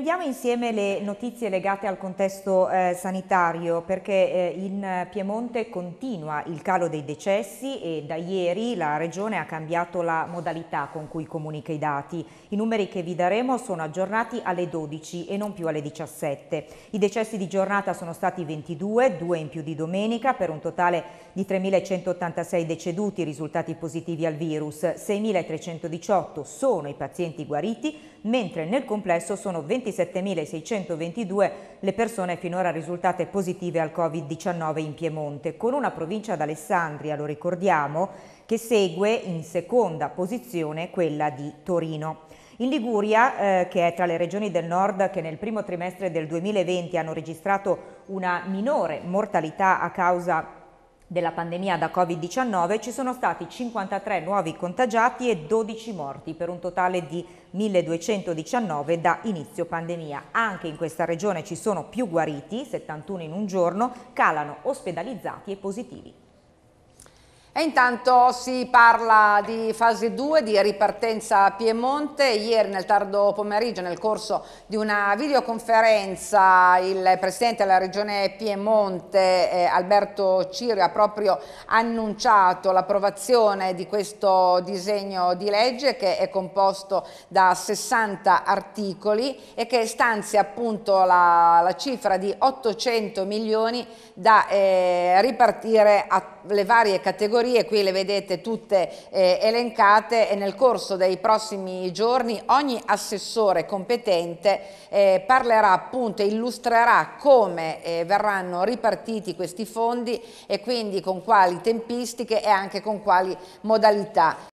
Prendiamo insieme le notizie legate al contesto eh, sanitario perché eh, in Piemonte continua il calo dei decessi e da ieri la Regione ha cambiato la modalità con cui comunica i dati. I numeri che vi daremo sono aggiornati alle 12 e non più alle 17. I decessi di giornata sono stati 22, due in più di domenica, per un totale di 3.186 deceduti risultati positivi al virus. 6.318 sono i pazienti guariti, mentre nel complesso sono 20 27.622 le persone finora risultate positive al Covid-19 in Piemonte, con una provincia d'Alessandria, lo ricordiamo, che segue in seconda posizione quella di Torino. In Liguria, eh, che è tra le regioni del nord che nel primo trimestre del 2020 hanno registrato una minore mortalità a causa della pandemia da Covid-19 ci sono stati 53 nuovi contagiati e 12 morti per un totale di 1219 da inizio pandemia. Anche in questa regione ci sono più guariti, 71 in un giorno, calano ospedalizzati e positivi. E intanto si parla di fase 2 di ripartenza Piemonte. Ieri nel tardo pomeriggio nel corso di una videoconferenza il Presidente della Regione Piemonte eh, Alberto Cirio ha proprio annunciato l'approvazione di questo disegno di legge che è composto da 60 articoli e che stanzia appunto la, la cifra di 800 milioni da eh, ripartire alle varie categorie categorie, qui le vedete tutte eh, elencate e nel corso dei prossimi giorni ogni assessore competente eh, parlerà appunto, e illustrerà come eh, verranno ripartiti questi fondi e quindi con quali tempistiche e anche con quali modalità.